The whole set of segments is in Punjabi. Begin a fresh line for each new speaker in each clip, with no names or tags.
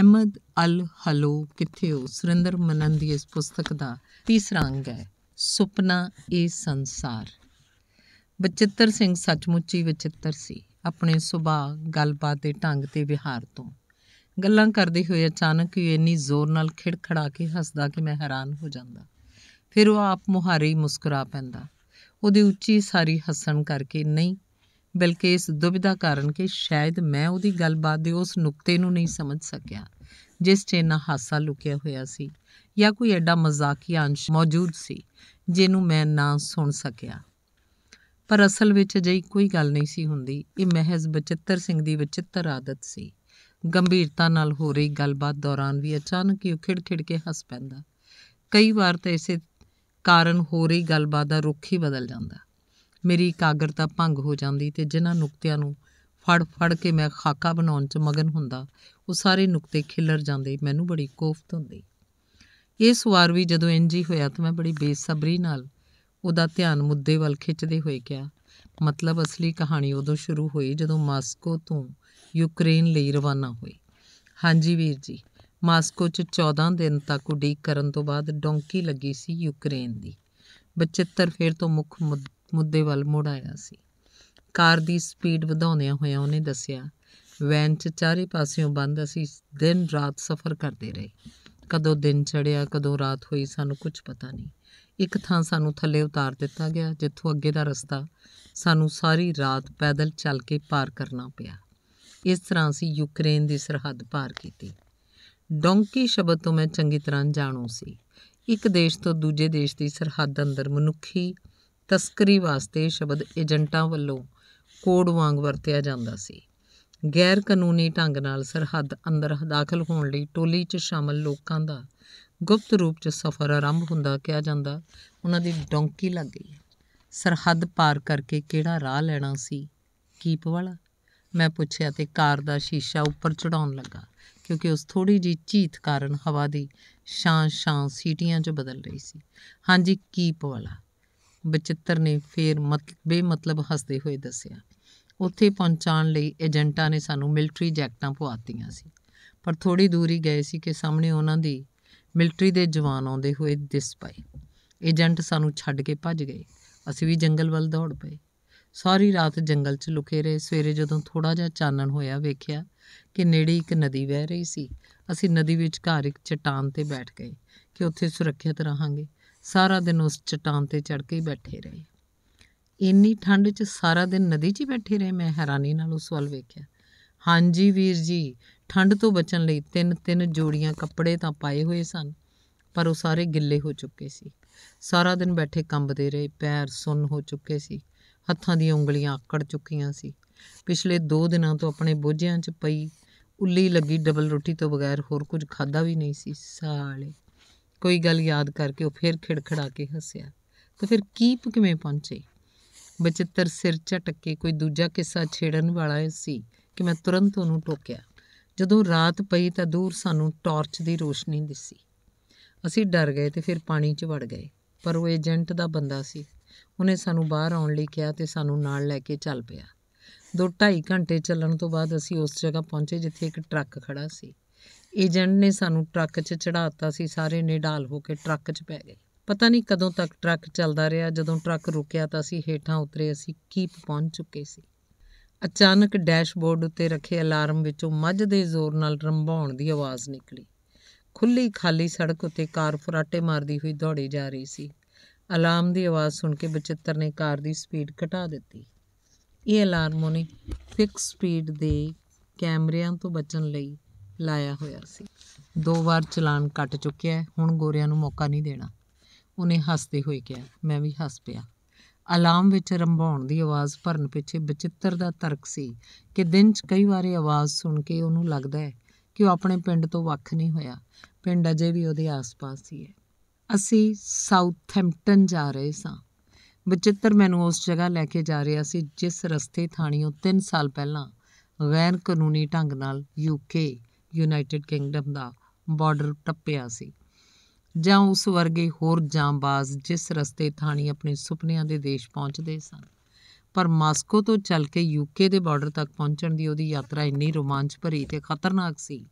ਅਹਿਮਦ ਅਲ ਹਲੋ ਕਿੱਥੇ ਹੋ ਸੁਰਿੰਦਰ ਮਨਨ ਦੀ ਇਸ ਪੁਸਤਕ ਦਾ ਤੀਸਰਾ ਅੰਗ ਹੈ ਸੁਪਨਾ ਇਹ ਸੰਸਾਰ ਬਚਿੱਤਰ ਸਿੰਘ ਸੱਚਮੁੱਚ ਹੀ ਬਚਿੱਤਰ ਸੀ ਆਪਣੇ ਸੁਭਾਅ ਗੱਲਬਾਤ ਦੇ ਢੰਗ ਤੇ ਵਿਹਾਰ ਤੋਂ ਗੱਲਾਂ ਕਰਦੇ ਹੋਏ ਅਚਾਨਕ ਹੀ ਇੰਨੀ ਜ਼ੋਰ ਨਾਲ ਖਿੜਖੜਾ ਕੇ ਹੱਸਦਾ ਕਿ ਮੈਂ ਹੈਰਾਨ ਹੋ ਜਾਂਦਾ ਫਿਰ ਉਹ ਆਪ ਮੁਹਾਰੇ ਮੁਸਕਰਾ ਪੈਂਦਾ ਉਹਦੀ ਉੱਚੀ ਸਾਰੀ ਹੱਸਣ ਕਰਕੇ ਨਹੀਂ ਬਲਕਿ ਇਸ ਦੁਬਿਧਾ ਕਾਰਨ ਕਿ ਸ਼ਾਇਦ ਮੈਂ ਉਹਦੀ ਗੱਲਬਾਤ ਦੇ ਉਸ ਨੁਕਤੇ ਨੂੰ ਨਹੀਂ ਸਮਝ ਸਕਿਆ ਜਿਸ 'ਚ ਨਾ ਹਾਸਾ ਲੁਕਿਆ ਹੋਇਆ ਸੀ ਜਾਂ ਕੋਈ ਐਡਾ ਮਜ਼ਾਕੀਆ ਅੰਸ਼ ਮੌਜੂਦ ਸੀ ਜਿਹਨੂੰ ਮੈਂ ਨਾ ਸੁਣ ਸਕਿਆ ਪਰ ਅਸਲ ਵਿੱਚ ਅਜਿਹੀ ਕੋਈ ਗੱਲ ਨਹੀਂ ਸੀ ਹੁੰਦੀ ਇਹ ਮਹਿਜ਼ ਬਚਿੱਤਰ ਸਿੰਘ ਦੀ ਬਚਿੱਤਰ ਆਦਤ ਸੀ ਗੰਭੀਰਤਾ ਨਾਲ ਹੋ ਰਹੀ ਗੱਲਬਾਤ ਦੌਰਾਨ ਵੀ ਅਚਾਨਕ ਹੀ ਖਿੜ-ਖਿੜ ਕੇ ਹੱਸ ਪੈਂਦਾ ਕਈ ਵਾਰ ਤਾਂ ਇਸੇ ਕਾਰਨ ਹੋ ਰਹੀ ਗੱਲਬਾਤ ਦਾ ਰੁਖ ਹੀ ਬਦਲ ਜਾਂਦਾ ਮੇਰੀ ਇਕਾਗਰਤਾ ਭੰਗ ਹੋ ਜਾਂਦੀ ਤੇ ਜਿਨ੍ਹਾਂ ਨੁਕਤਿਆਂ ਨੂੰ ਫੜ ਫੜ ਕੇ ਮੈਂ ਖਾਕਾ ਬਣਾਉਣ 'ਚ ਮਗਨ ਹੁੰਦਾ ਉਹ ਸਾਰੇ ਨੁਕਤੇ ਖਿਲਰ ਜਾਂਦੇ ਮੈਨੂੰ ਬੜੀ ਕੋਫਤ ਹੁੰਦੀ ਇਸ ਵਾਰ ਵੀ ਜਦੋਂ ਇੰਜ ਹੀ ਹੋਇਆ ਤਾਂ ਮੈਂ ਬੜੀ ਬੇਸਬਰੀ ਨਾਲ ਉਹਦਾ ਧਿਆਨ ਮੁੱਦੇ ਵੱਲ ਖਿੱਚਦੇ ਹੋਏ ਕਿਹਾ ਮਤਲਬ ਅਸਲੀ ਕਹਾਣੀ ਉਦੋਂ ਸ਼ੁਰੂ ਹੋਈ ਜਦੋਂ ਮਾਸਕੋ ਤੋਂ ਯੂਕਰੇਨ ਲਈ ਰਵਾਨਾ ਹੋਏ ਹਾਂਜੀ ਵੀਰ ਜੀ ਮਾਸਕੋ 'ਚ 14 ਦਿਨ ਤੱਕ ਉਡੀਕ ਕਰਨ ਤੋਂ ਬਾਅਦ ਡੋਂਕੀ ਲੱਗੀ ਸੀ ਯੂਕਰੇਨ ਦੀ ਬਚਿੱਤਰ ਫੇਰ ਤੋਂ ਮੁੱਖ ਮੁੱਦੇ ਵੱਲ ਮੁੜ ਆਇਆ ਸੀ ਕਾਰ ਦੀ ਸਪੀਡ ਵਧਾਉਂਦਿਆਂ ਹੋਇਆਂ ਉਹਨੇ ਦੱਸਿਆ ਵੈਨ 'ਚ ਚਾਰੇ ਪਾਸਿਓਂ ਬੰਦ ਅਸੀਂ ਦਿਨ ਰਾਤ ਸਫ਼ਰ ਕਰਦੇ ਰਹੇ ਕਦੋਂ ਦਿਨ ਚੜਿਆ ਕਦੋਂ ਰਾਤ ਹੋਈ ਸਾਨੂੰ ਕੁਝ ਪਤਾ ਨਹੀਂ ਇੱਕ ਥਾਂ ਸਾਨੂੰ ਥੱਲੇ ਉਤਾਰ ਦਿੱਤਾ ਗਿਆ ਜਿੱਥੋਂ ਅੱਗੇ ਦਾ ਰਸਤਾ ਸਾਨੂੰ ਸਾਰੀ ਰਾਤ ਪੈਦਲ ਚੱਲ ਕੇ ਪਾਰ ਕਰਨਾ ਪਿਆ ਇਸ ਤਰ੍ਹਾਂ ਅਸੀਂ ਯੂਕਰੇਨ ਦੀ ਸਰਹੱਦ ਪਾਰ ਕੀਤੀ ਡੋਂਕੀ ਸ਼ਬਦ ਤੋਂ ਮੈਂ ਚੰਗੀ ਤਰ੍ਹਾਂ ਜਾਣੂ ਸੀ ਇੱਕ ਦੇਸ਼ ਤੋਂ ਦੂਜੇ ਦੇਸ਼ ਦੀ ਸਰਹੱਦ ਅੰਦਰ ਮਨੁੱਖੀ ਤਸਕਰੀ ਵਾਸਤੇ ਸ਼ਬਦ ਏਜੰਟਾਂ ਵੱਲੋਂ ਕੋਡ ਵਾਂਗ ਵਰਤਿਆ ਜਾਂਦਾ ਸੀ ਗੈਰ ਕਾਨੂੰਨੀ ਢੰਗ ਨਾਲ ਸਰਹੱਦ ਅੰਦਰ ਦਾਖਲ ਹੋਣ ਲਈ ਟੋਲੀ 'ਚ ਸ਼ਾਮਲ ਲੋਕਾਂ ਦਾ ਗੁਪਤ ਰੂਪ 'ਚ ਸਫ਼ਰ ਆਰੰਭ ਹੁੰਦਾ ਕਿਹਾ ਜਾਂਦਾ ਉਹਨਾਂ ਦੀ ਡੌਂਕੀ ਲੱਗ ਗਈ ਸਰਹੱਦ ਪਾਰ ਕਰਕੇ ਕਿਹੜਾ ਰਾਹ ਲੈਣਾ ਸੀ ਕੀਪ ਵਾਲਾ ਮੈਂ ਪੁੱਛਿਆ ਤੇ ਕਾਰ ਦਾ ਸ਼ੀਸ਼ਾ ਉੱਪਰ ਚੜਾਉਣ ਲੱਗਾ ਕਿਉਂਕਿ ਉਸ ਥੋੜੀ ਜੀ ਝੀਤ ਕਾਰਨ ਹਵਾ ਦੀ ਸ਼ਾਂ ਸ਼ਾਂ ਸੀਟੀਆਂ 'ਚ ਬਦਲ ਰਹੀ ਸੀ ਹਾਂਜੀ ਕੀਪ ਵਾਲਾ ਬਚਿੱਤਰ ਨੇ ਫੇਰ ਮਤਲਬ ਹੱਸਦੇ ਹੋਏ ਦੱਸਿਆ ਉੱਥੇ ਪਹੁੰਚਾਉਣ ਲਈ ਏਜੰਟਾਂ ਨੇ ਸਾਨੂੰ ਮਿਲਟਰੀ ਜੈਕਟਾਂ ਪਵਾਤੀਆਂ ਸੀ ਪਰ ਥੋੜੀ ਦੂਰੀ ਗਏ ਸੀ ਕਿ ਸਾਹਮਣੇ ਉਹਨਾਂ ਦੀ ਮਿਲਟਰੀ ਦੇ ਜਵਾਨ ਆਉਂਦੇ ਹੋਏ ਦਿਸ ਪਏ ਏਜੰਟ ਸਾਨੂੰ ਛੱਡ ਕੇ ਭੱਜ ਗਏ ਅਸੀਂ ਵੀ ਜੰਗਲ ਵੱਲ ਦੌੜ ਪਏ ਸਾਰੀ ਰਾਤ ਜੰਗਲ 'ਚ ਲੁਕੇ ਰਹੇ ਸਵੇਰੇ ਜਦੋਂ ਥੋੜਾ ਜਿਹਾ ਚਾਨਣ ਹੋਇਆ ਵੇਖਿਆ ਕਿ ਨੇੜੇ ਇੱਕ ਨਦੀ ਵਹਿ ਰਹੀ ਸੀ ਅਸੀਂ ਨਦੀ ਵਿੱਚ ਘਾਰ ਇੱਕ ਚਟਾਨ ਤੇ ਬੈਠ ਗਏ ਕਿ ਉੱਥੇ ਸੁਰੱਖਿਅਤ ਰਹਾਂਗੇ ਸਾਰਾ ਦਿਨ ਉਸ ਚਟਾਨ ਤੇ ਚੜ ਕੇ ਹੀ ਬੈਠੇ ਰਹੇ ਇੰਨੀ ਠੰਡ 'ਚ ਸਾਰਾ ਦਿਨ ਨਦੀ 'ਚ ਹੀ ਬੈਠੇ ਰਹੇ ਮੈਂ ਹੈਰਾਨੀ ਨਾਲ ਉਸ ਵੱਲ ਵੇਖਿਆ ਹਾਂਜੀ ਵੀਰ ਜੀ ਠੰਡ ਤੋਂ ਬਚਣ ਲਈ ਤਿੰਨ ਤਿੰਨ ਜੋੜੀਆਂ ਕੱਪੜੇ ਤਾਂ ਪਾਏ ਹੋਏ ਸਨ ਪਰ ਉਹ ਸਾਰੇ ਗਿੱਲੇ ਹੋ ਚੁੱਕੇ ਸੀ ਸਾਰਾ ਦਿਨ ਬੈਠੇ ਕੰਬਦੇ ਰਹੇ ਪੈਰ ਸੁੰਨ ਹੋ ਚੁੱਕੇ ਸੀ ਹੱਥਾਂ ਦੀਆਂ ਉਂਗਲੀਆਂ ਆਕੜ ਚੁੱਕੀਆਂ ਸੀ ਪਿਛਲੇ 2 ਦਿਨਾਂ ਤੋਂ ਆਪਣੇ ਬੋਝਿਆਂ 'ਚ ਪਈ ਉੱਲੀ ਲੱਗੀ ਡਬਲ ਰੋਟੀ ਤੋਂ ਬਗੈਰ ਹੋਰ ਕੁਝ ਖਾਦਾ ਵੀ ਨਹੀਂ ਸੀ ਸਾਲੇ ਕੋਈ ਗੱਲ ਯਾਦ ਕਰਕੇ ਉਹ ਫਿਰ ਖਿੜਖੜਾ ਕੇ ਹੱਸਿਆ ਤਾਂ ਫਿਰ ਕੀਪ ਕਿਵੇਂ ਪਹੁੰਚੇ ਬਚਿੱਤਰ ਸਿਰ ਝਟਕ ਕੇ ਕੋਈ ਦੂਜਾ ਕਿੱਸਾ ਛੇੜਨ ਵਾਲਾ ਸੀ ਕਿ ਮੈਂ ਤੁਰੰਤ ਉਹਨੂੰ ਟੋਕਿਆ ਜਦੋਂ ਰਾਤ ਪਈ ਤਾਂ ਦੂਰ ਸਾਨੂੰ ਟਾਰਚ ਦੀ ਰੋਸ਼ਨੀ ਦਿਸੀ ਅਸੀਂ ਡਰ ਗਏ ਤੇ ਫਿਰ ਪਾਣੀ 'ਚ ਵੜ ਗਏ ਪਰ ਉਹ ਏਜੰਟ ਦਾ ਬੰਦਾ ਸੀ ਉਹਨੇ ਸਾਨੂੰ ਬਾਹਰ ਆਉਣ ਲਈ ਕਿਹਾ ਤੇ ਸਾਨੂੰ ਨਾਲ ਲੈ ਕੇ ਚੱਲ ਪਿਆ ਦੋ ਢਾਈ ਘੰਟੇ ਚੱਲਣ ਤੋਂ ਬਾਅਦ ਅਸੀਂ ਉਸ ਜਗ੍ਹਾ ਪਹੁੰਚੇ ਜਿੱਥੇ ਇੱਕ ਟਰੱਕ ਖੜਾ ਸੀ ਏਜੰਟ ਨੇ ਸਾਨੂੰ ਟਰੱਕ 'ਚ ਚੜਾਤਾ ਸੀ ਸਾਰੇ ਨੇ ਢਾਲ ਹੋ ਕੇ ਟਰੱਕ 'ਚ ਪੈ ਗਏ ਪਤਾ ਨਹੀਂ ਕਦੋਂ ਤੱਕ ਟਰੱਕ ਚੱਲਦਾ ਰਿਹਾ ਜਦੋਂ ਟਰੱਕ ਰੁਕਿਆ ਤਾਂ ਅਸੀਂ ਹੇਠਾਂ ਉਤਰੇ ਅਸੀਂ ਕੀਪ ਪਹੁੰਚ ਚੁੱਕੇ ਸੀ ਅਚਾਨਕ ਡੈਸ਼ਬੋਰਡ ਉੱਤੇ ਰੱਖੇ ਅਲਾਰਮ ਵਿੱਚੋਂ ਮੱਝ ਦੇ ਜ਼ੋਰ ਨਾਲ ਰੰਭਾਉਣ ਦੀ ਆਵਾਜ਼ ਨਿਕਲੀ ਖੁੱਲੀ ਖਾਲੀ ਸੜਕ ਉੱਤੇ ਕਾਰ ਫਰਾਟੇ ਮਾਰਦੀ ਹੋਈ ਦੌੜੀ ਜਾ ਰਹੀ ਸੀ ਅਲਾਰਮ ਦੀ ਆਵਾਜ਼ ਸੁਣ ਕੇ ਬਚਿੱਤਰ ਨੇ ਕਾਰ ਦੀ ਸਪੀਡ ਘਟਾ ਦਿੱਤੀ ਇਹ ਅਲਾਰਮ ਉਹਨੇ ਫਿਕਸ ਸਪੀਡ ਦੇ ਕੈਮਰਿਆਂ ਤੋਂ ਬਚਣ ਲਈ ਲਾਇਆ ਹੋਇਆ ਸੀ ਦੋ ਵਾਰ ਚਲਾਨ ਕੱਟ ਚੁੱਕਿਆ ਹੈ ਹੁਣ ਗੋਰਿਆਂ ਨੂੰ ਮੌਕਾ ਨਹੀਂ ਦੇਣਾ ਉਹਨੇ ਹੱਸਦੇ ਹੋਏ ਕਿਹਾ ਮੈਂ ਵੀ ਹੱਸ ਪਿਆ ਅਲਾਰਮ ਵਿੱਚ ਰੰਭਾਉਣ ਦੀ ਆਵਾਜ਼ ਭਰਨ ਪਿੱਛੇ ਬਚਿੱਤਰ ਦਾ ਤਰਕ ਸੀ ਕਿ ਦਿਨ 'ਚ ਕਈ ਵਾਰੀ ਆਵਾਜ਼ ਸੁਣ ਕੇ ਉਹਨੂੰ ਲੱਗਦਾ ਹੈ ਕਿ ਉਹ ਆਪਣੇ ਪਿੰਡ ਤੋਂ ਵੱਖ ਨਹੀਂ ਹੋਇਆ ਪਿੰਡ ਅਜੇ ਵੀ ਉਹਦੇ ਆਸ-ਪਾਸ ਹੀ ਹੈ ਅਸੀਂ ਸਾਊਥਹੈਂਪਟਨ ਜਾ ਰਹੇ ਸਾਂ ਬਚਿੱਤਰ ਮੈਨੂੰ ਉਸ ਜਗ੍ਹਾ ਲੈ ਕੇ ਜਾ ਰਿਹਾ ਸੀ ਜਿਸ ਰਸਤੇ ਥਾਣੀਓ 3 ਸਾਲ ਪਹਿਲਾਂ ਗੈਰ ਕਾਨੂੰਨੀ ਢੰਗ ਨਾਲ ਯੂਕੇ ਯੂਨਾਈਟਿਡ ਕਿੰਗਡਮ ਦਾ ਬਾਰਡਰ ਟੱਪਿਆ ਸੀ ਜਾਂ ਉਸ ਵਰਗੇ ਹੋਰ ਜਾਂਬਾਜ਼ ਜਿਸ ਰਸਤੇ ਥਾਣੀ ਆਪਣੇ ਸੁਪਨਿਆਂ ਦੇ ਦੇਸ਼ ਪਹੁੰਚਦੇ ਸਨ ਪਰ ਮਾਸਕੋ ਤੋਂ ਚੱਲ ਕੇ ਯੂਕੇ ਦੇ ਬਾਰਡਰ ਤੱਕ ਪਹੁੰਚਣ ਦੀ ਉਹਦੀ ਯਾਤਰਾ ਇੰਨੀ ਰੋਮਾਂਚ ਭਰੀ ਤੇ ਖਤਰਨਾਕ ਸੀ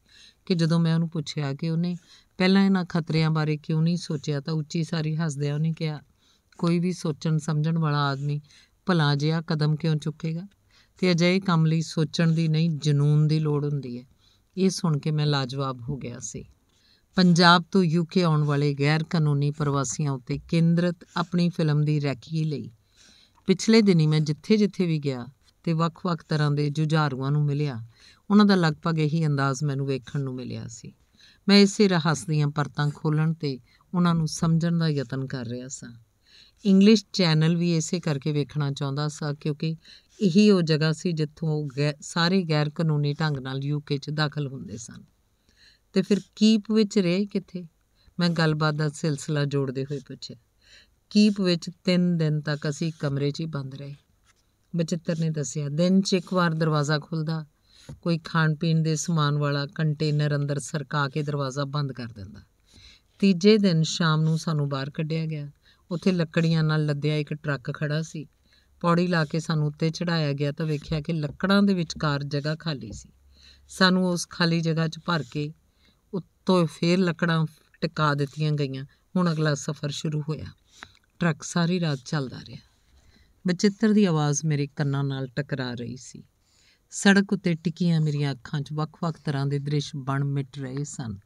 ਕਿ ਜਦੋਂ ਮੈਂ ਉਹਨੂੰ ਪੁੱਛਿਆ ਕਿ ਉਹਨੇ ਪਹਿਲਾਂ ਇਹਨਾਂ ਖਤਰਿਆਂ ਬਾਰੇ ਕਿਉਂ ਨਹੀਂ ਸੋਚਿਆ ਤਾਂ ਉੱਚੀ ਸਾਰੀ ਹੱਸਦਿਆਂ ਉਹਨੇ ਕਿਹਾ ਕੋਈ ਵੀ ਸੋਚਣ ਸਮਝਣ ਵਾਲਾ ਆਦਮੀ ਭਲਾ ਜਿਹਾ ਕਦਮ ਕਿਉਂ ਚੁੱਕੇਗਾ ਤੇ ਅਜੇ ਕੰਮ ਲਈ ਸੋਚਣ ਦੀ ਨਹੀਂ ਜਨੂਨ ਦੀ ਲੋੜ ਹੁੰਦੀ ਹੈ ਇਹ ਸੁਣ ਕੇ ਮੈਂ ਲਾਜਵਾਬ ਹੋ ਗਿਆ ਸੀ ਪੰਜਾਬ ਤੋਂ ਯੂਕੇ ਆਉਣ ਵਾਲੇ ਗੈਰ ਕਾਨੂੰਨੀ ਪ੍ਰਵਾਸੀਆਂ ਉੱਤੇ ਕੇਂਦਰਿਤ ਆਪਣੀ ਫਿਲਮ ਦੀ ਰੈਕੀ ਲਈ ਪਿਛਲੇ ਦਿਨੀ ਮੈਂ ਜਿੱਥੇ-ਜਿੱਥੇ ਵੀ ਗਿਆ ਤੇ ਵੱਖ-ਵੱਖ ਤਰ੍ਹਾਂ ਦੇ ਜੁਝਾਰੂਆਂ ਨੂੰ ਮਿਲਿਆ ਉਹਨਾਂ ਦਾ ਲਗਭਗ ਇਹੀ ਅੰਦਾਜ਼ ਮੈਨੂੰ ਵੇਖਣ ਨੂੰ ਮਿਲਿਆ ਸੀ ਮੈਂ ਇਸੇ ਰਹੱਸ ਦੀਆਂ ਪਰਤਾਂ ਖੋਲਣ ਤੇ ਉਹਨਾਂ ਨੂੰ ਸਮਝਣ ਦਾ ਯਤਨ ਕਰ ਰਿਹਾ ਸਾਂ ਇੰਗਲਿਸ਼ ਚੈਨਲ ਵੀ ਇਸੇ ਕਰਕੇ ਵੇਖਣਾ ਚਾਹੁੰਦਾ ਸਾਂ ਕਿਉਂਕਿ ਇਹੀ ਉਹ ਜਗ੍ਹਾ ਸੀ ਜਿੱਥੋਂ ਸਾਰੇ ਗੈਰ ਕਾਨੂੰਨੀ ਢੰਗ ਨਾਲ ਯੂਕੇ 'ਚ ਦਾਖਲ ਹੁੰਦੇ ਸਨ ਤੇ ਫਿਰ ਕੀਪ ਵਿੱਚ ਰਹੇ ਕਿੱਥੇ ਮੈਂ ਗੱਲਬਾਤ ਦਾ ਸਿਲਸਿਲਾ ਜੋੜਦੇ ਹੋਏ ਪੁੱਛਿਆ ਕੀਪ ਵਿੱਚ 3 ਦਿਨ ਤੱਕ ਅਸੀਂ ਕਮਰੇ 'ਚ ਹੀ ਬੰਦ ਰਹੇ ਬਚਿੱਤਰ ਨੇ ਦੱਸਿਆ ਦਿਨ 'ਚ ਇੱਕ ਵਾਰ ਦਰਵਾਜ਼ਾ ਖੁੱਲਦਾ ਕੋਈ ਖਾਣ ਪੀਣ ਦੇ ਸਮਾਨ ਵਾਲਾ ਕੰਟੇਨਰ ਅੰਦਰ ਸਰਕਾ ਕੇ ਦਰਵਾਜ਼ਾ ਬੰਦ ਕਰ ਦਿੰਦਾ ਤੀਜੇ ਦਿਨ ਸ਼ਾਮ ਨੂੰ ਸਾਨੂੰ ਬਾਹਰ ਕੱਢਿਆ ਗਿਆ ਉੱਥੇ ਲੱਕੜੀਆਂ ਨਾਲ ਲੱਦਿਆ ਇੱਕ ਟਰੱਕ ਖੜਾ ਸੀ ਪੌੜੀ ਲਾ ਕੇ ਸਾਨੂੰ ਉੱਤੇ ਚੜਾਇਆ ਗਿਆ ਤਾਂ ਵੇਖਿਆ ਕਿ ਲੱਕੜਾਂ ਦੇ ਵਿਚਕਾਰ ਜਗ੍ਹਾ ਖਾਲੀ ਸੀ ਸਾਨੂੰ ਉਸ ਖਾਲੀ ਜਗ੍ਹਾ 'ਚ ਭਰ ਕੇ ਉੱਤੋਂ ਫੇਰ ਲੱਕੜਾਂ ਟਿਕਾ ਦਿੱਤੀਆਂ ਗਈਆਂ ਹੁਣ ਅਗਲਾ ਸਫ਼ਰ ਸ਼ੁਰੂ ਹੋਇਆ ਟਰੱਕ ਸਾਰੀ ਰਾਤ ਚੱਲਦਾ ਰਿਹਾ ਬਚਿੱਤਰ ਦੀ ਆਵਾਜ਼ ਮੇਰੇ ਕੰਨਾਂ ਨਾਲ ਟਕਰਾ ਰਹੀ ਸੀ ਸੜਕ ਉੱਤੇ ਟਿਕੀਆਂ ਮੇਰੀਆਂ ਅੱਖਾਂ 'ਚ ਵੱਖ-ਵੱਖ ਤਰ੍ਹਾਂ ਦੇ ਦ੍ਰਿਸ਼ ਬਣ ਮਿਟ ਰਹੇ ਸਨ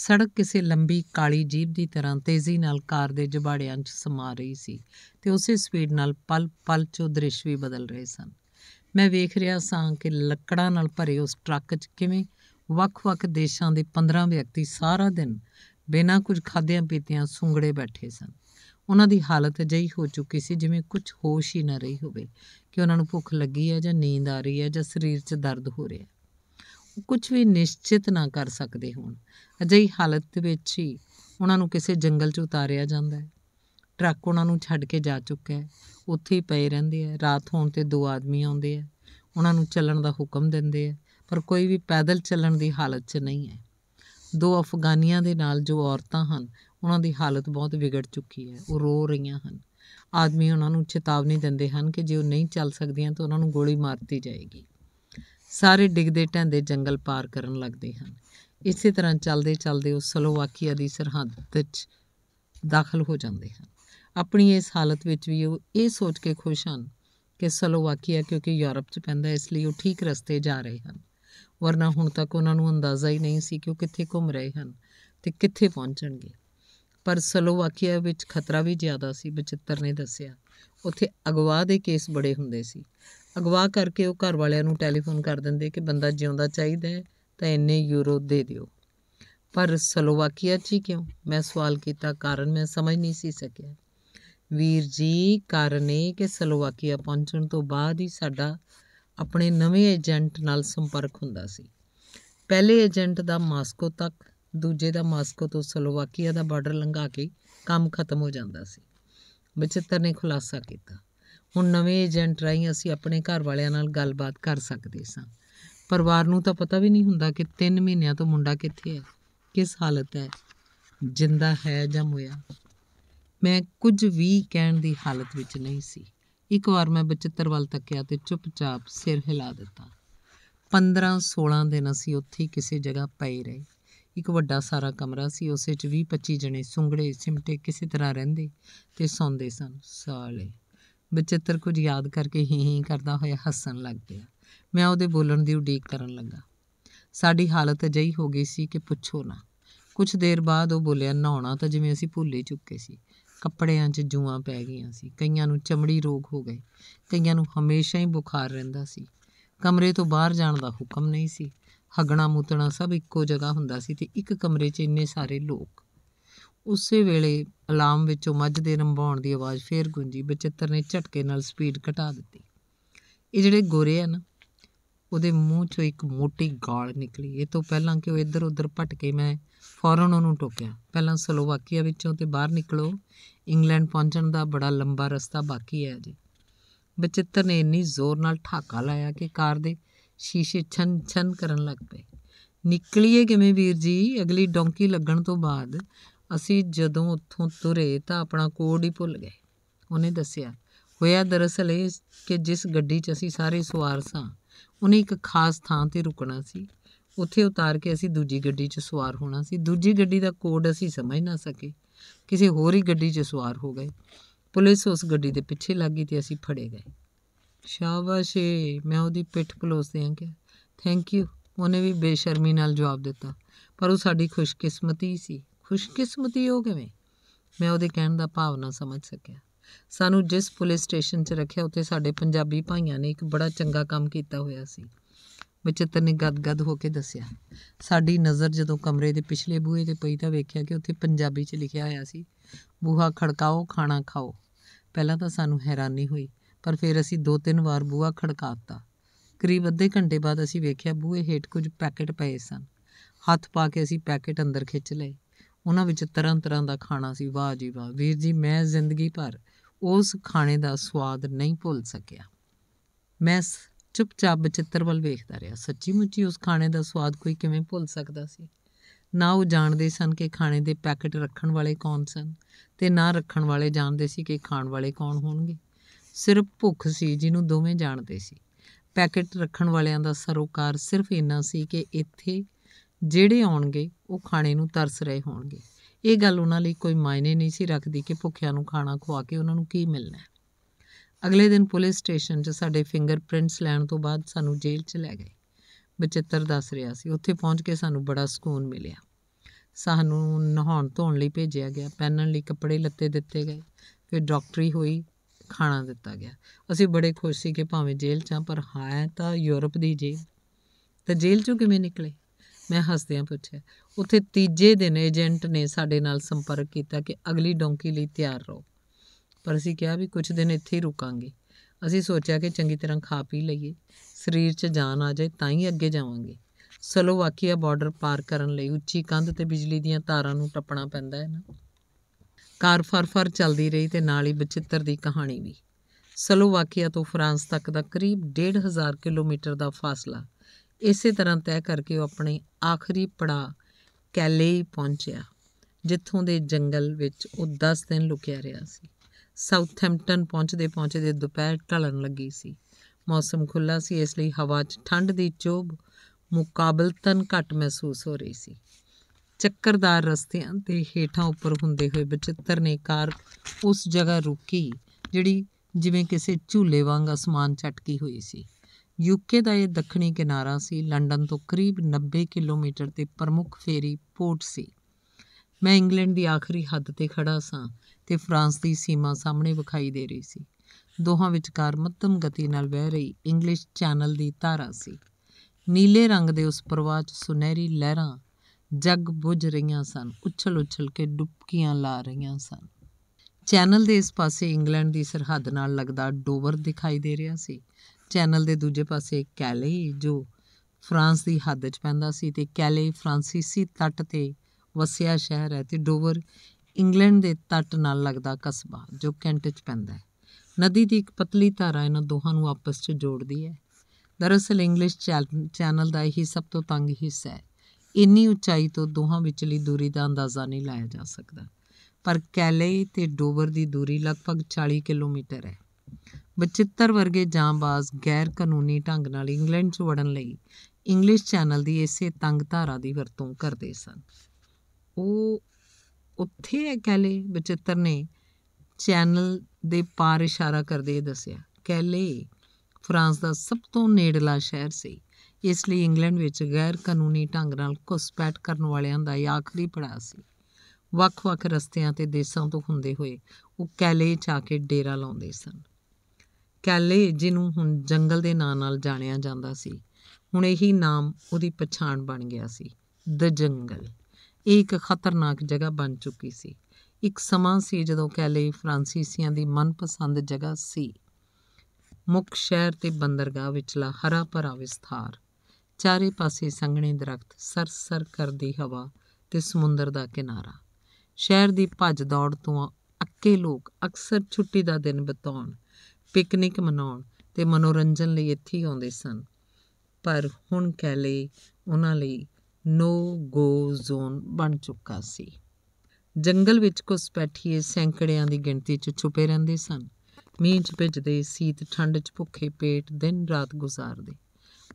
ਸੜਕ ਕਿਸੇ ਲੰਬੀ ਕਾਲੀ ਜੀਪ ਦੀ ਤਰ੍ਹਾਂ ਤੇਜ਼ੀ ਨਾਲ ਕਾਰ ਦੇ ਜਬਾੜਿਆਂ 'ਚ ਸਮਾ ਰਹੀ ਸੀ ਤੇ ਉਸੇ ਸਪੀਡ ਨਾਲ ਪਲ-ਪਲ 'ਚ ਦ੍ਰਿਸ਼ ਵੀ ਬਦਲ ਰਹੇ ਸਨ ਮੈਂ ਵੇਖ ਰਿਹਾ ਸਾਂ ਕਿ ਲੱਕੜਾਂ ਨਾਲ ਭਰੇ ਉਸ ਟਰੱਕ 'ਚ ਕਿਵੇਂ ਵੱਖ-ਵੱਖ ਦੇਸ਼ਾਂ ਦੇ 15 ਵਿਅਕਤੀ ਸਾਰਾ ਦਿਨ ਬਿਨਾਂ ਕੁਝ ਖਾਦਿਆਂ ਪੀਤਿਆਂ ਸੁੰਗੜੇ ਬੈਠੇ ਸਨ ਉਹਨਾਂ ਦੀ ਹਾਲਤ ਅਜਿਹੀ ਹੋ ਚੁੱਕੀ ਸੀ ਜਿਵੇਂ ਕੁਝ ਹੋਸ਼ ਹੀ ਨਾ ਰਹੀ ਹੋਵੇ ਕਿ ਉਹਨਾਂ ਨੂੰ ਭੁੱਖ ਲੱਗੀ ਹੈ ਜਾਂ ਨੀਂਦ ਆ ਰਹੀ ਹੈ ਜਾਂ ਸਰੀਰ 'ਚ ਦਰਦ ਹੋ ਰਿਹਾ ਹੈ ਕੁਝ ਵੀ ਨਿਸ਼ਚਿਤ ਨਾ ਕਰ ਸਕਦੇ ਹੋਣ ਅਜਿਹੀ ਹਾਲਤ ਦੇ ਵਿੱਚ ਹੀ ਉਹਨਾਂ ਨੂੰ ਕਿਸੇ ਜੰਗਲ 'ਚ ਉਤਾਰਿਆ ਜਾਂਦਾ ਹੈ ਟਰੱਕ ਉਹਨਾਂ ਨੂੰ ਛੱਡ ਕੇ ਜਾ ਚੁੱਕਾ ਹੈ ਉੱਥੇ ਹੀ ਪਏ ਰਹਿੰਦੇ ਆ ਰਾਤ ਹੋਣ ਤੇ ਦੋ ਆਦਮੀ ਆਉਂਦੇ ਆ ਉਹਨਾਂ ਨੂੰ ਚੱਲਣ ਦਾ ਹੁਕਮ ਦਿੰਦੇ ਆ ਪਰ ਕੋਈ ਵੀ ਪੈਦਲ ਚੱਲਣ ਦੀ ਹਾਲਤ 'ਚ ਨਹੀਂ ਹੈ ਦੋ ਅਫਗਾਨੀਆਂ ਦੇ ਨਾਲ ਜੋ ਔਰਤਾਂ ਹਨ ਉਹਨਾਂ ਦੀ ਹਾਲਤ ਬਹੁਤ ਵਿਗੜ ਚੁੱਕੀ ਹੈ ਉਹ ਰੋ ਰਹੀਆਂ ਹਨ ਆਦਮੀ ਉਹਨਾਂ ਨੂੰ ਚੇਤਾਵਨੀ ਦਿੰਦੇ ਹਨ ਕਿ ਜੇ ਉਹ ਨਹੀਂ ਚੱਲ ਸਕਦੀਆਂ ਤਾਂ ਉਹਨਾਂ ਨੂੰ ਗੋਲੀ ਮਾਰਤੀ ਜਾਏਗੀ ਸਾਰੇ ਡਿੱਗਦੇ ਢੰਦੇ ਜੰਗਲ ਪਾਰ ਕਰਨ ਲੱਗਦੇ ਹਨ ਇਸੇ ਤਰ੍ਹਾਂ ਚੱਲਦੇ ਚੱਲਦੇ ਉਹ ਸਲੋਵਾਕੀਆ ਦੀ ਸਰਹੱਦ ਵਿੱਚ ਦਾਖਲ ਹੋ ਜਾਂਦੇ ਹਨ ਆਪਣੀ ਇਸ ਹਾਲਤ ਵਿੱਚ ਵੀ ਉਹ ਇਹ ਸੋਚ ਕੇ ਖੁਸ਼ ਹਨ ਕਿ ਸਲੋਵਾਕੀਆ ਕਿਉਂਕਿ ਯੂਰਪ 'ਚ ਪੈਂਦਾ ਇਸ ਲਈ ਉਹ ਠੀਕ ਰਸਤੇ ਜਾ ਰਹੇ ਹਨ ਵਰਨਾ ਹੁਣ ਤੱਕ ਉਹਨਾਂ ਨੂੰ ਅੰਦਾਜ਼ਾ ਹੀ ਨਹੀਂ ਸੀ ਕਿ ਉਹ ਕਿੱਥੇ ਘੁੰਮ ਰਹੇ ਹਨ ਤੇ ਕਿੱਥੇ ਪਹੁੰਚਣਗੇ ਪਰ ਸਲੋਵਾਕੀਆ ਵਿੱਚ ਖਤਰਾ ਵੀ ਜ਼ਿਆਦਾ ਸੀ ਬਚਿੱਤਰ ਨੇ ਦੱਸਿਆ ਉੱਥੇ ਅਗਵਾ ਦੇ ਕੇਸ ਬੜੇ ਹੁੰਦੇ ਸੀ ਅਗਵਾ ਕਰਕੇ ਉਹ ਘਰ ਵਾਲਿਆਂ ਨੂੰ ਟੈਲੀਫੋਨ ਕਰ ਦਿੰਦੇ ਕਿ ਬੰਦਾ ਜਿਉਂਦਾ ਚਾਹੀਦਾ ਹੈ ਤਾਂ ਇੰਨੇ ਯੂਰੋ ਦੇ ਦਿਓ ਪਰ ਸਲੋਵਾਕੀਆ 'ਚ ਕਿਉਂ ਮੈਂ ਸਵਾਲ ਕੀਤਾ ਕਾਰਨ ਮੈਂ ਸਮਝ ਨਹੀਂ ਸੀ ਸਕਿਆ ਵੀਰ ਜੀ ਕਾਰਨ ਇਹ ਕਿ ਸਲੋਵਾਕੀਆ ਪਹੁੰਚਣ ਤੋਂ ਬਾਅਦ ਹੀ ਸਾਡਾ ਆਪਣੇ ਨਵੇਂ ਏਜੰਟ ਨਾਲ ਸੰਪਰਕ ਹੁੰਦਾ ਸੀ ਪਹਿਲੇ ਏਜੰਟ ਦਾ ਮਾਸਕੋ ਤੱਕ ਦੂਜੇ ਦਾ ਮਾਸਕੋ ਤੋਂ ਸਲੋਵਾਕੀਆ ਦਾ ਬਾਰਡਰ ਲੰਘਾ ਕੇ ਕੰਮ ਖਤਮ ਹੋ ਜਾਂਦਾ ਸੀ ਬਚਿੱਤਰ ਨੇ ਖੁਲਾਸਾ ਕੀਤਾ ਹੁਣ ਨਵੇਂ ਏਜੰਟ ਰਾਈ ਅਸੀਂ ਆਪਣੇ ਘਰ ਵਾਲਿਆਂ ਨਾਲ ਗੱਲਬਾਤ ਕਰ ਸਕਦੇ ਸਾਂ ਪਰਿਵਾਰ ਨੂੰ ਤਾਂ ਪਤਾ ਵੀ ਨਹੀਂ ਹੁੰਦਾ ਕਿ 3 ਮਹੀਨਿਆਂ ਤੋਂ ਮੁੰਡਾ ਕਿੱਥੇ ਹੈ ਕਿਸ ਹਾਲਤ ਹੈ ਜਿੰਦਾ ਹੈ ਜਾਂ ਮੋਇਆ ਮੈਂ ਕੁਝ ਵੀ ਕਹਿਣ ਦੀ ਹਾਲਤ ਵਿੱਚ ਨਹੀਂ ਸੀ ਇੱਕ ਵਾਰ ਮੈਂ ਬਚਿੱਤਰ ਵੱਲ ਤੱਕਿਆ ਤੇ ਚੁੱਪਚਾਪ ਸਿਰ ਹਿਲਾ ਦਿੱਤਾ 15 16 ਦਿਨ ਅਸੀਂ ਉੱਥੇ ਹੀ ਕਿਸੇ ਜਗ੍ਹਾ ਪਏ ਰਹੇ ਇੱਕ ਵੱਡਾ ਸਾਰਾ ਕਮਰਾ ਸੀ ਉਸੇ 'ਚ 20 25 ਜਣੇ ਸੁੰਗੜੇ ਸਿਮਟੇ ਕਿਸੇ ਤਰ੍ਹਾਂ ਰਹਿੰਦੇ ਤੇ ਸੌਂਦੇ ਸਨ ਸਾਲੇ ਬਚਿੱਤਰ ਕੁਝ ਯਾਦ ਕਰਕੇ ਹੀ ਹੀ ਕਰਦਾ ਹੋਇਆ ਹੱਸਣ ਲੱਗ ਪਿਆ ਮੈਂ ਉਹਦੇ ਬੋਲਣ ਦੀ ਉਡੀਕ ਕਰਨ ਲੱਗਾ ਸਾਡੀ ਹਾਲਤ ਅਜਿਹੀ ਹੋ ਗਈ ਸੀ ਕਿ ਪੁੱਛੋ ਨਾ ਕੁਝ ਦੇਰ ਬਾਅਦ ਉਹ ਬੋਲਿਆ ਨਹਾਉਣਾ ਤਾਂ ਜਿਵੇਂ ਅਸੀਂ ਭੁੱਲ ਹੀ ਚੁੱਕੇ ਸੀ ਕੱਪੜਿਆਂ 'ਚ ਜੂਆਂ ਪੈ ਗਈਆਂ ਸੀ ਕਈਆਂ ਨੂੰ ਚਮੜੀ ਰੋਗ ਹੋ ਗਏ ਕਈਆਂ ਨੂੰ ਹਮੇਸ਼ਾ ਹੀ ਬੁਖਾਰ ਰਹਿੰਦਾ ਸੀ ਕਮਰੇ ਤੋਂ ਬਾਹਰ ਜਾਣ ਦਾ ਹੁਕਮ ਨਹੀਂ ਸੀ ਹਗਣਾ ਮੂਤਣਾ ਸਭ ਇੱਕੋ ਜਗ੍ਹਾ ਹੁੰਦਾ ਸੀ ਤੇ ਇੱਕ ਕਮਰੇ 'ਚ ਇੰਨੇ ਸਾਰੇ ਲੋਕ ਉਸੇ ਵੇਲੇ ਅਲਾਰਮ ਵਿੱਚੋਂ ਮੱਝ ਦੇ ਰੰਭਾਉਣ ਦੀ ਆਵਾਜ਼ ਫੇਰ ਗੂੰਜੀ ਬਚਿੱਤਰ ਨੇ ਝਟਕੇ ਨਾਲ ਸਪੀਡ ਘਟਾ ਦਿੱਤੀ ਇਹ ਜਿਹੜੇ ਗੋਰੇ ਆ ਨਾ ਉਹਦੇ ਮੂੰਹ 'ਚੋਂ ਇੱਕ ਮੋਟੀ ਗਾਲ ਨਿਕਲੀ ਇਹ ਤੋਂ ਪਹਿਲਾਂ ਕਿ ਉਹ ਇੱਧਰ ਉੱਧਰ ਭਟਕੇ ਮੈਂ ਫੌਰਨ ਉਹਨੂੰ ਟੋਕਿਆ ਪਹਿਲਾਂ ਸਲੋਵਾਕੀਆ ਵਿੱਚੋਂ ਤੇ ਬਾਹਰ ਨਿਕਲੋ ਇੰਗਲੈਂਡ ਪਹੁੰਚਣ ਦਾ ਬੜਾ ਲੰਬਾ ਰਸਤਾ ਬਾਕੀ ਹੈ ਜੀ ਬਚਿੱਤਰ ਨੇ ਇੰਨੀ ਜ਼ੋਰ ਨਾਲ ਠਾਕਾ ਲਾਇਆ ਕਿ ਕਾਰ ਦੇ ਸ਼ੀਸ਼ੇ ਛਨ ਛਨ ਕਰਨ ਲੱਗ ਪਏ ਨਿਕਲੀਏ ਕਿਵੇਂ ਵੀਰ ਜੀ ਅਗਲੀ ਡੋਂਕੀ ਲੱਗਣ ਤੋਂ ਬਾਅਦ ਅਸੀਂ ਜਦੋਂ ਉੱਥੋਂ ਤੁਰੇ ਤਾਂ ਆਪਣਾ ਕੋਡ ਹੀ ਭੁੱਲ ਗਏ ਉਹਨੇ ਦੱਸਿਆ ਹੋਇਆ ਦਰਅਸਲ ਇਹ ਕਿ ਜਿਸ ਗੱਡੀ 'ਚ ਅਸੀਂ ਸਾਰੇ ਸਵਾਰ ਸਾਂ ਉਹਨੇ ਇੱਕ ਖਾਸ ਥਾਂ ਤੇ ਰੁਕਣਾ ਸੀ ਉੱਥੇ ਉਤਾਰ ਕੇ ਅਸੀਂ ਦੂਜੀ ਗੱਡੀ 'ਚ ਸਵਾਰ ਹੋਣਾ ਸੀ ਦੂਜੀ ਗੱਡੀ ਦਾ ਕੋਡ ਅਸੀਂ ਸਮਝ ਨਾ ਸਕੇ ਕਿਸੇ ਹੋਰ ਹੀ ਗੱਡੀ 'ਚ ਸਵਾਰ ਹੋ ਗਏ ਪੁਲਿਸ ਉਸ ਗੱਡੀ ਦੇ ਪਿੱਛੇ ਲੱਗ ਗਈ ਤੇ ਅਸੀਂ ਫੜੇ ਗਏ ਸ਼ਾਬਾਸ਼ ਮੈਂ ਉਹਦੀ ਪਿੱਠ ਪਲੋਸਦਿਆਂ ਕਿ ਥੈਂਕ ਯੂ ਉਹਨੇ ਵੀ ਬੇਸ਼ਰਮੀ ਨਾਲ ਜਵਾਬ ਦਿੱਤਾ ਪਰ ਉਹ ਸਾਡੀ ਖੁਸ਼ਕਿਸਮਤੀ ਸੀ ਖੁਸ਼ਕਿਸਮਤੀ ਹੋ ਕਿਵੇਂ ਮੈਂ ਉਹਦੇ ਕਹਿਣ ਦਾ ਭਾਵ ਨਾ ਸਮਝ ਸਕਿਆ ਸਾਨੂੰ ਜਿਸ ਪੁਲਿਸ ਸਟੇਸ਼ਨ 'ਚ ਰੱਖਿਆ ਉੱਥੇ ਸਾਡੇ ਪੰਜਾਬੀ ਭਾਈਆਂ ਨੇ ਇੱਕ ਬੜਾ ਚੰਗਾ ਕੰਮ ਕੀਤਾ ਹੋਇਆ ਸੀ ਬਚਿੱਤਰ ਨੇ ਗਦਗਦ ਹੋ ਕੇ ਦੱਸਿਆ ਸਾਡੀ ਨਜ਼ਰ ਜਦੋਂ ਕਮਰੇ ਦੇ ਪਿਛਲੇ ਬੂਹੇ ਤੇ ਪਈ ਤਾਂ ਵੇਖਿਆ ਕਿ ਉੱਥੇ ਪੰਜਾਬੀ 'ਚ ਲਿਖਿਆ ਹੋਇਆ ਸੀ ਬੂਹਾ ਖੜਕਾਓ ਖਾਣਾ ਖਾਓ ਪਹਿਲਾਂ ਤਾਂ ਸਾਨੂੰ ਹੈਰਾਨੀ ਹੋਈ ਪਰ ਫਿਰ ਅਸੀਂ ਦੋ ਤਿੰਨ ਵਾਰ ਬੂਹਾ ਖੜਕਾਤਾ ਕਰੀਬ ਅੱਧੇ ਘੰਟੇ ਬਾਅਦ ਅਸੀਂ ਵੇਖਿਆ ਬੂਹੇ ਹੇਠ ਕੁਝ ਪੈਕੇਟ ਪਏ ਸਨ ਹੱਥ ਪਾ ਕੇ ਅਸੀਂ ਪੈਕੇਟ ਅੰਦਰ ਖਿੱਚ ਲਏ ਉਹਨਾਂ ਵਿੱਚ ਤਰ੍ਹਾਂ ਤਰ੍ਹਾਂ ਦਾ ਖਾਣਾ ਸੀ ਵਾਹ ਜੀ ਵਾਹ ਵੀਰ ਜੀ ਮੈਂ ਜ਼ਿੰਦਗੀ ਭਰ ਉਸ ਖਾਣੇ ਦਾ ਸਵਾਦ ਨਹੀਂ ਭੁੱਲ ਸਕਿਆ ਮੈਂ ਚੁੱਪਚਾਪ ਚਿੱਤਰਵਲ ਵੱਲ ਵੇਖਦਾ ਰਿਹਾ ਸੱਚੀ ਮੁੱਚੀ ਉਸ ਖਾਣੇ ਦਾ ਸਵਾਦ ਕੋਈ ਕਿਵੇਂ ਭੁੱਲ ਸਕਦਾ ਸੀ ਨਾ ਉਹ ਜਾਣਦੇ ਸਨ ਕਿ ਖਾਣੇ ਦੇ ਪੈਕੇਟ ਰੱਖਣ ਵਾਲੇ ਕੌਣ ਸਨ ਤੇ ਨਾ ਰੱਖਣ ਵਾਲੇ ਜਾਣਦੇ ਸੀ ਕਿ ਖਾਣ ਵਾਲੇ ਕੌਣ ਹੋਣਗੇ ਸਿਰਫ ਭੁੱਖ ਸੀ ਜਿਹਨੂੰ ਦੋਵੇਂ ਜਾਣਦੇ ਸੀ ਪੈਕੇਟ ਰੱਖਣ ਵਾਲਿਆਂ ਦਾ ਸਰੋਕਾਰ ਸਿਰਫ ਇੰਨਾ ਸੀ ਕਿ ਇੱਥੇ ਜਿਹੜੇ ਆਉਣਗੇ ਉਹ ਖਾਣੇ ਨੂੰ ਤਰਸ ਰਹੇ ਹੋਣਗੇ ਇਹ ਗੱਲ ਉਹਨਾਂ ਲਈ ਕੋਈ ਮਾਇਨੇ ਨਹੀਂ ਸੀ ਰੱਖਦੀ ਕਿ ਭੁੱਖਿਆਂ ਨੂੰ ਖਾਣਾ ਖਵਾ ਕੇ ਉਹਨਾਂ ਨੂੰ ਕੀ ਮਿਲਣਾ ਅਗਲੇ ਦਿਨ ਪੁਲਿਸ ਸਟੇਸ਼ਨ 'ਚ ਸਾਡੇ ਫਿੰਗਰਪ੍ਰਿੰਟਸ ਲੈਣ ਤੋਂ ਬਾਅਦ ਸਾਨੂੰ ਜੇਲ੍ਹ 'ਚ ਲੈ ਗਏ ਬਚਿੱਤਰ ਦੱਸ ਰਿਹਾ ਸੀ ਉੱਥੇ ਪਹੁੰਚ ਕੇ ਸਾਨੂੰ ਬੜਾ ਸਕੂਨ ਮਿਲਿਆ ਸਾਨੂੰ ਨਹਾਉਣ ਧੋਣ ਲਈ ਭੇਜਿਆ ਗਿਆ ਪਹਿਨਣ ਲਈ ਕੱਪੜੇ ਲੱਤੇ ਦਿੱਤੇ ਗਏ ਫਿਰ ਡਾਕਟਰੀ ਹੋਈ ਖਾਣਾ ਦਿੱਤਾ ਗਿਆ ਅਸੀਂ ਬੜੇ ਖੁਸ਼ ਸੀ ਕਿ ਭਾਵੇਂ ਜੇਲ੍ਹ 'ਚ ਆ ਪਰ ਹਾਂ ਤਾਂ ਯੂਰਪ ਦੀ ਜੇਲ੍ਹ ਤਾਂ ਜੇਲ੍ਹ 'ਚੋਂ ਕਿਵੇਂ ਨਿਕਲੇ ਮੈਂ ਹੱਸਦਿਆਂ ਪੁੱਛਿਆ ਉੱਥੇ ਤੀਜੇ ਦਿਨ ਏਜੰਟ ਨੇ ਸਾਡੇ ਨਾਲ ਸੰਪਰਕ ਕੀਤਾ ਕਿ ਅਗਲੀ ਡੌਂਕੀ ਲਈ ਤਿਆਰ ਰਹੋ ਪਰ ਅਸੀਂ ਕਿਹਾ ਵੀ ਕੁਝ ਦਿਨ ਇੱਥੇ ਹੀ ਰੁਕਾਂਗੇ ਅਸੀਂ ਸੋਚਿਆ ਕਿ ਚੰਗੀ ਤਰ੍ਹਾਂ ਖਾ ਪੀ ਲਈਏ ਸਰੀਰ 'ਚ ਜਾਨ ਆ ਜਾਏ ਤਾਂ ਹੀ ਅੱਗੇ ਜਾਵਾਂਗੇ ਸਲੋਵਾਕੀਆ ਬਾਰਡਰ ਪਾਰ ਕਰਨ ਲਈ ਉੱਚੀ ਕੰਧ ਤੇ ਬਿਜਲੀ ਦੀਆਂ ਤਾਰਾਂ ਨੂੰ ਟੱਪਣਾ ਪੈਂਦਾ ਹੈ ਨਾ ਕਾਰ ਫਰਫਰ ਚੱਲਦੀ ਰਹੀ ਤੇ ਨਾਲ ਹੀ ਬਚਿੱਤਰ ਦੀ ਕਹਾਣੀ ਵੀ ਸਲੋਵਾਕੀਆ ਤੋਂ ਫਰਾਂਸ ਤੱਕ ਦਾ ਕਰੀਬ 1.5 ਹਜ਼ਾਰ ਕਿਲੋਮੀਟਰ ਦਾ ਫਾਸਲਾ ਇਸੇ ਤਰ੍ਹਾਂ ਤੈਅ ਕਰਕੇ ਉਹ ਆਪਣੇ ਆਖਰੀ ਪੜਾ ਕੈਲੇ ਪਹੁੰਚਿਆ ਜਿੱਥੋਂ ਦੇ ਜੰਗਲ ਵਿੱਚ ਉਹ 10 ਦਿਨ ਲੁਕਿਆ ਰਿਹਾ ਸੀ ਸਾਊਥਹੈਂਪਟਨ ਪਹੁੰਚਦੇ ਪਹੁੰਚਦੇ ਦੁਪਹਿਰ ਢਲਣ ਲੱਗੀ ਸੀ ਮੌਸਮ ਖੁੱਲਾ ਸੀ ਇਸ ਲਈ ਹਵਾ 'ਚ ਠੰਡ ਦੀ ਚੋਬ ਮੁਕਾਬਲਤਨ ਘੱਟ ਮਹਿਸੂਸ ਹੋ ਰਹੀ ਸੀ ਚੱਕਰਦਾਰ ਰਸਤਿਆਂ ਤੇ ਹੀਟਾਂ ਉੱਪਰ ਹੁੰਦੇ ਹੋਏ ਬਚਿੱਤਰ ਨੇ ਕਾਰ ਉਸ ਜਗ੍ਹਾ ਰੁਕੀ ਜਿਹੜੀ ਜਿਵੇਂ ਕਿਸੇ ਝੂਲੇ ਵਾਂਗ ਅਸਮਾਨ ਚਟਕੀ ਹੋਈ ਸੀ ਯੂਕੇ ਦਾ ਇਹ ਦੱਖਣੀ ਕਿਨਾਰਾ ਸੀ ਲੰਡਨ ਤੋਂ ਕਰੀਬ 90 ਕਿਲੋਮੀਟਰ ਤੇ ਪ੍ਰਮੁੱਖ ਫੇਰੀ ਪੋਰਟ ਸੀ ਮੈਂ ਇੰਗਲੈਂਡ ਦੀ ਆਖਰੀ ਹੱਦ ਤੇ ਖੜਾ ਸਾਂ ਤੇ ਫਰਾਂਸ ਦੀ ਸੀਮਾ ਸਾਹਮਣੇ ਵਿਖਾਈ ਦੇ ਰਹੀ ਸੀ ਦੋਹਾਂ ਵਿਚਕਾਰ ਮੱਧਮ ਗਤੀ ਨਾਲ ਵਹਿ ਰਹੀ ਇੰਗਲਿਸ਼ ਚੈਨਲ ਦੀ ਧਾਰਾ ਸੀ ਨੀਲੇ ਰੰਗ ਦੇ ਉਸ ਪ੍ਰਵਾਹ 'ਚ ਸੁਨਹਿਰੀ ਲਹਿਰਾਂ ਜਗ ਬੁਝ ਰਹੀਆਂ ਸਨ ਉੱਛਲ ਉੱਛਲ ਕੇ ਡੁਬਕੀਆਂ ਲਾ ਰਹੀਆਂ ਸਨ ਚੈਨਲ ਦੇ ਇਸ ਪਾਸੇ ਇੰਗਲੈਂਡ ਦੀ ਸਰਹੱਦ ਨਾਲ ਲੱਗਦਾ ਡੋਵਰ ਦਿਖਾਈ ਦੇ ਰਿਹਾ ਸੀ ਚੈਨਲ ਦੇ ਦੂਜੇ ਪਾਸੇ ਕੈਲੇ ਜੋ ਫਰਾਂਸ ਦੀ ਹੱਦ 'ਚ ਪੈਂਦਾ ਸੀ ਤੇ ਕੈਲੇ ਫ੍ਰਾਂਸੀਸੀ ਤੱਟ ਤੇ ਵਸਿਆ ਸ਼ਹਿਰ ਹੈ ਤੇ ਡੋਵਰ ਇੰਗਲੈਂਡ ਦੇ ਤੱਟ ਨਾਲ ਲੱਗਦਾ ਕਸਬਾ ਜੋ ਕੈਂਟ 'ਚ ਪੈਂਦਾ ਹੈ ਨਦੀ ਦੀ ਇੱਕ ਪਤਲੀ ਧਾਰਾ ਇਹਨਾਂ ਦੋਹਾਂ ਨੂੰ ਆਪਸ 'ਚ ਜੋੜਦੀ ਹੈ ਦਰਅਸਲ ਇੰਗਲਿਸ਼ ਚੈਨਲ ਦਾ ਇਹੀ ਸਭ ਤੋਂ ਤੰਗ ਹਿੱਸਾ ਹੈ ਇੰਨੀ ਉਚਾਈ ਤੋਂ ਦੋਹਾਂ ਵਿਚਲੀ ਦੂਰੀ ਦਾ ਅੰਦਾਜ਼ਾ ਨਹੀਂ ਲਾਇਆ ਜਾ ਸਕਦਾ ਪਰ ਕੈਲੇ ਤੇ ਡੋਵਰ ਦੀ ਦੂਰੀ ਲਗਭਗ 40 ਕਿਲੋਮੀਟਰ ਹੈ ਬਚਿੱਤਰ ਵਰਗੇ ਜਾਂਬਾਜ਼ ਗੈਰ ਕਾਨੂੰਨੀ ਢੰਗ ਨਾਲ ਇੰਗਲੈਂਡ 'ਚ ਵੜਨ ਲਈ ਇੰਗਲਿਸ਼ ਚੈਨਲ ਦੀ ਇਸੇ ਤੰਗ ਧਾਰਾ ਦੀ ਵਰਤੋਂ ਕਰਦੇ ਸਨ ਉਹ ਉੱਥੇ ਕਹਲੇ ਬਚਿੱਤਰ ਨੇ ਚੈਨਲ ਦੇ ਪਾਰ ਇਸ਼ਾਰਾ ਕਰਦੇ ਦੱਸਿਆ ਕਹਲੇ ਫਰਾਂਸ ਦਾ ਸਭ ਤੋਂ ਨੇੜਲਾ ਸ਼ਹਿਰ ਸੀ ਇਸ ਲਈ ਇੰਗਲੈਂਡ ਵਿੱਚ ਗੈਰ ਕਾਨੂੰਨੀ ਢੰਗ ਨਾਲ ਘੁਸਪੈਠ ਕਰਨ ਵਾਲਿਆਂ ਦਾ ਇਹ ਆਖਰੀ ਪੜਾਅ ਸੀ ਵੱਖ-ਵੱਖ ਰਸਤਿਆਂ ਤੇ ਦੇਸ਼ਾਂ ਤੋਂ ਹੁੰਦੇ ਹੋਏ ਉਹ ਕੈਲੇ ਜਾ ਕੇ ਡੇਰਾ ਲਾਉਂਦੇ ਸਨ ਕੈਲੇ ਜਿਹਨੂੰ ਹੁਣ ਜੰਗਲ ਦੇ ਨਾਂ ਨਾਲ ਜਾਣਿਆ ਜਾਂਦਾ ਸੀ ਹੁਣ ਇਹੀ ਨਾਮ ਉਹਦੀ ਪਛਾਣ ਬਣ ਗਿਆ ਸੀ ਦ ਜੰਗਲ ਇਹ ਇੱਕ ਖਤਰਨਾਕ ਜਗ੍ਹਾ ਬਣ ਚੁੱਕੀ ਸੀ ਇੱਕ ਸਮਾਂ ਸੀ ਜਦੋਂ ਕੈਲੇ ਫਰਾਂਸੀਸੀਆਂ ਦੀ ਮਨਪਸੰਦ ਜਗ੍ਹਾ ਸੀ ਮੁੱਖ ਸ਼ਹਿਰ ਤੇ ਬੰਦਰਗਾਹ ਵਿਚਲਾ ਹਰਾ ਭਰਾ ਵਿਸਥਾਰ ਚਾਰੇ ਪਾਸੇ ਸੰਘਣੇ ਦਰਖਤ ਸਰਸਰ ਕਰਦੀ ਹਵਾ ਤੇ ਸਮੁੰਦਰ ਦਾ ਕਿਨਾਰਾ ਸ਼ਹਿਰ ਦੀ ਭੱਜ ਦੌੜ ਤੋਂ ਅੱਕੇ ਲੋਕ ਅਕਸਰ ਛੁੱਟੀ ਦਾ ਦਿਨ ਬਿਤਾਉਣ ਪਿਕਨਿਕ ਮਨਾਉਣ ਤੇ ਮਨੋਰੰਜਨ ਲਈ ਇੱਥੇ ਆਉਂਦੇ ਸਨ ਪਰ ਹੁਣ ਕੈਲੇ ਉਹਨਾਂ ਲਈ ਨੋ ਗੋ ਜ਼ੋਨ ਬਣ ਚੁੱਕਾ ਸੀ ਜੰਗਲ ਵਿੱਚ ਕੁਸ ਬੈਠੀਏ ਸੈਂਕੜਿਆਂ ਦੀ ਗਿਣਤੀ 'ਚ ਛੁਪੇ ਰਹਿੰਦੇ ਸਨ ਮੀਂਹ 'ਚ ਭਿੱਜਦੇ ਸੀਤ ਠੰਡ 'ਚ ਭੁੱਖੇ ਪੇਟ ਦਿਨ ਰਾਤ ਗੁਜ਼ਾਰਦੇ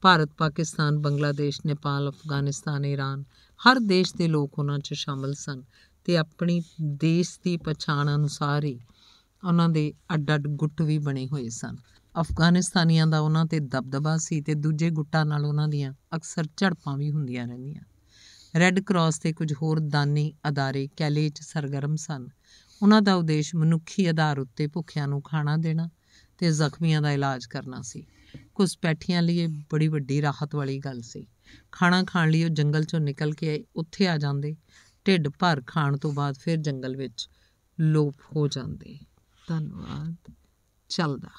ਭਾਰਤ ਪਾਕਿਸਤਾਨ ਬੰਗਲਾਦੇਸ਼ ਨੇਪਾਲ ਅਫਗਾਨਿਸਤਾਨ ਈਰਾਨ ਹਰ ਦੇਸ਼ ਦੇ ਲੋਕ ਉਹਨਾਂ 'ਚ ਸ਼ਾਮਲ ਸਨ ਤੇ ਆਪਣੀ ਦੇਸ਼ ਦੀ ਪਛਾਣ ਅਨੁਸਾਰ ਹੀ ਉਹਨਾਂ ਦੇ ਅੱਡ ਅੱਡ ਗੁੱਟ ਵੀ ਬਣੇ ਹੋਏ ਸਨ ਅਫਗਾਨਿਸਤਾਨੀਆਂ ਦਾ ਉਹਨਾਂ ਤੇ ਦਬਦਬਾ ਸੀ ਤੇ ਦੂਜੇ ਗੁੱਟਾਂ ਨਾਲ ਉਹਨਾਂ ਦੀਆਂ ਅਕਸਰ ਝੜਪਾਂ ਵੀ ਹੁੰਦੀਆਂ ਰਹਿੰਦੀਆਂ ਰੈੱਡ ਕਰਾਸ ਤੇ ਕੁਝ ਹੋਰ ਦਾਨੀ ਅਦਾਰੇ ਕੈਲੇ 'ਚ ਸਰਗਰਮ ਸਨ ਉਹਨਾਂ ਦਾ ਉਦੇਸ਼ ਮਨੁੱਖੀ ਆਧਾਰ ਉੱਤੇ ਭੁੱਖਿਆਂ ਨੂੰ ਖਾਣਾ ਦੇਣਾ ਤੇ ਜ਼ਖਮੀਆਂ ਦਾ ਇਲਾਜ ਕਰਨਾ ਸੀ ਕੁਝ ਪੈਠੀਆਂ ਲਈ ਬੜੀ ਵੱਡੀ ਰਾਹਤ ਵਾਲੀ ਗੱਲ ਸੀ ਖਾਣਾ ਖਾਣ ਲਈ ਉਹ ਜੰਗਲ 'ਚੋਂ ਨਿਕਲ ਕੇ ਉੱਥੇ ਆ ਜਾਂਦੇ ਢਿੱਡ ਭਰ ਖਾਣ ਤੋਂ ਬਾਅਦ ਫਿਰ ਜੰਗਲ ਵਿੱਚ ਲੋਪ ਹੋ ਜਾਂਦੇ ਧੰਨਵਾਦ ਚੱਲਦਾ